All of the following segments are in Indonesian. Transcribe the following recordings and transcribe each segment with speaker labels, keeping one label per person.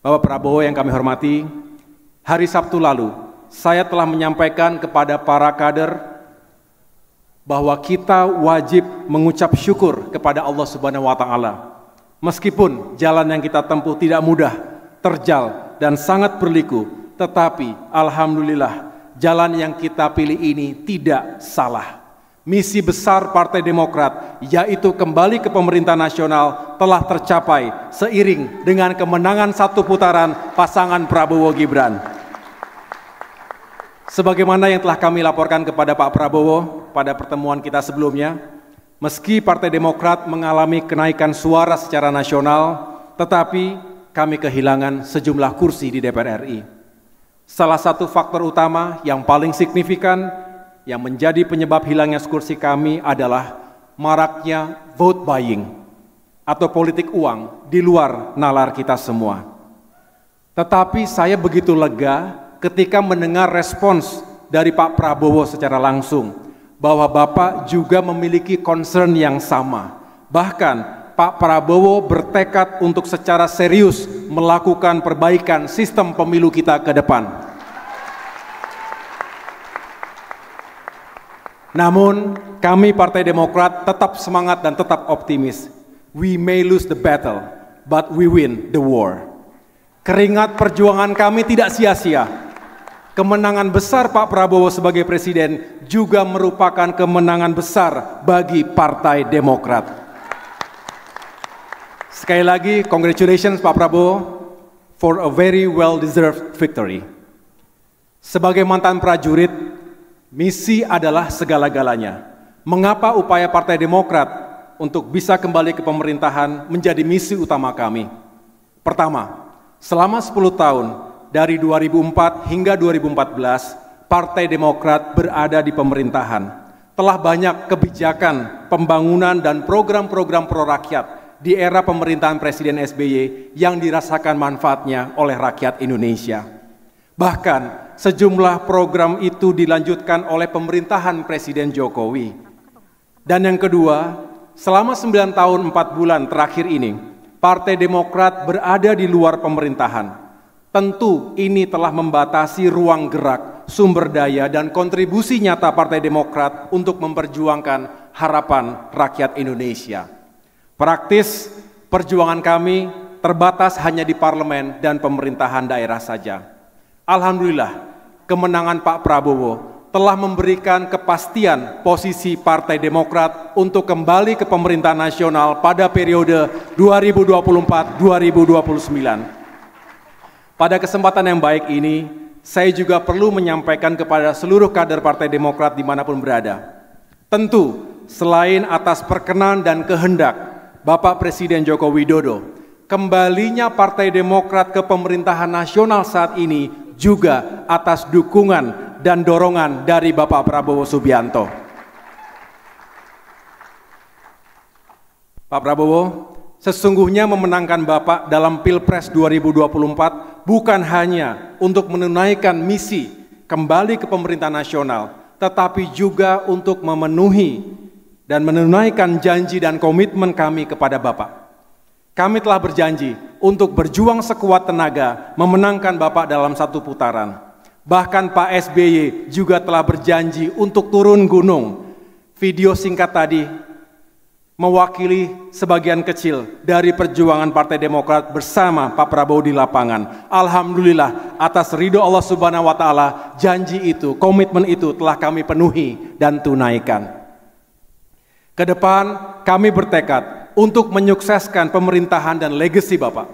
Speaker 1: Bapak Prabowo yang kami hormati, hari Sabtu lalu saya telah menyampaikan kepada para kader bahwa kita wajib mengucap syukur kepada Allah Subhanahu wa taala. Meskipun jalan yang kita tempuh tidak mudah, terjal dan sangat berliku, tetapi alhamdulillah jalan yang kita pilih ini tidak salah. Misi besar Partai Demokrat, yaitu kembali ke pemerintah nasional, telah tercapai seiring dengan kemenangan satu putaran pasangan Prabowo Gibran. Sebagaimana yang telah kami laporkan kepada Pak Prabowo pada pertemuan kita sebelumnya, meski Partai Demokrat mengalami kenaikan suara secara nasional, tetapi kami kehilangan sejumlah kursi di DPR RI. Salah satu faktor utama yang paling signifikan yang menjadi penyebab hilangnya kursi kami adalah maraknya vote buying atau politik uang di luar nalar kita semua. Tetapi saya begitu lega ketika mendengar respons dari Pak Prabowo secara langsung bahwa Bapak juga memiliki concern yang sama. Bahkan Pak Prabowo bertekad untuk secara serius melakukan perbaikan sistem pemilu kita ke depan. Namun, kami Partai Demokrat tetap semangat dan tetap optimis. We may lose the battle, but we win the war. Keringat perjuangan kami tidak sia-sia. Kemenangan besar Pak Prabowo sebagai presiden juga merupakan kemenangan besar bagi Partai Demokrat. Sekali lagi, congratulations Pak Prabowo for a very well-deserved victory. Sebagai mantan prajurit, Misi adalah segala-galanya. Mengapa upaya Partai Demokrat untuk bisa kembali ke pemerintahan menjadi misi utama kami? Pertama, selama 10 tahun dari 2004 hingga 2014, Partai Demokrat berada di pemerintahan. Telah banyak kebijakan, pembangunan dan program-program pro rakyat di era pemerintahan Presiden SBY yang dirasakan manfaatnya oleh rakyat Indonesia. Bahkan sejumlah program itu dilanjutkan oleh pemerintahan Presiden Jokowi. Dan yang kedua, selama 9 tahun 4 bulan terakhir ini, Partai Demokrat berada di luar pemerintahan. Tentu ini telah membatasi ruang gerak, sumber daya, dan kontribusi nyata Partai Demokrat untuk memperjuangkan harapan rakyat Indonesia. Praktis, perjuangan kami terbatas hanya di parlemen dan pemerintahan daerah saja. Alhamdulillah, kemenangan Pak Prabowo telah memberikan kepastian posisi Partai Demokrat untuk kembali ke pemerintah nasional pada periode 2024-2029. Pada kesempatan yang baik ini, saya juga perlu menyampaikan kepada seluruh kader Partai Demokrat dimanapun berada. Tentu, selain atas perkenan dan kehendak Bapak Presiden Joko Widodo, kembalinya Partai Demokrat ke pemerintahan nasional saat ini juga atas dukungan dan dorongan dari Bapak Prabowo Subianto. Pak Prabowo, sesungguhnya memenangkan Bapak dalam Pilpres 2024 bukan hanya untuk menunaikan misi kembali ke pemerintah nasional, tetapi juga untuk memenuhi dan menunaikan janji dan komitmen kami kepada Bapak. Kami telah berjanji untuk berjuang sekuat tenaga memenangkan Bapak dalam satu putaran. Bahkan Pak SBY juga telah berjanji untuk turun gunung. Video singkat tadi mewakili sebagian kecil dari perjuangan Partai Demokrat bersama Pak Prabowo di lapangan. Alhamdulillah atas ridho Allah Subhanahu wa taala, janji itu, komitmen itu telah kami penuhi dan tunaikan. Kedepan kami bertekad untuk menyukseskan pemerintahan dan legasi Bapak.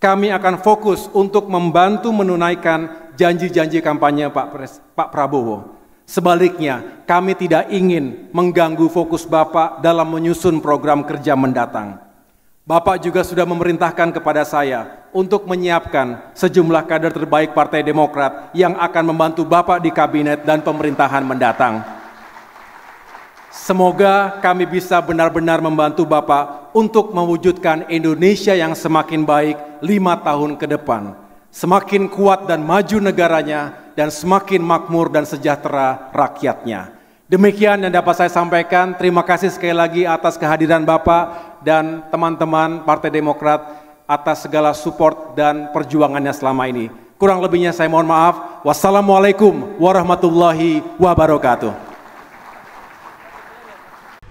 Speaker 1: Kami akan fokus untuk membantu menunaikan janji-janji kampanye Pak, Pres, Pak Prabowo. Sebaliknya, kami tidak ingin mengganggu fokus Bapak dalam menyusun program kerja mendatang. Bapak juga sudah memerintahkan kepada saya untuk menyiapkan sejumlah kader terbaik Partai Demokrat yang akan membantu Bapak di kabinet dan pemerintahan mendatang. Semoga kami bisa benar-benar membantu Bapak untuk mewujudkan Indonesia yang semakin baik lima tahun ke depan. Semakin kuat dan maju negaranya dan semakin makmur dan sejahtera rakyatnya. Demikian yang dapat saya sampaikan. Terima kasih sekali lagi atas kehadiran Bapak dan teman-teman Partai Demokrat atas segala support dan perjuangannya selama ini. Kurang lebihnya saya mohon maaf. Wassalamualaikum warahmatullahi wabarakatuh.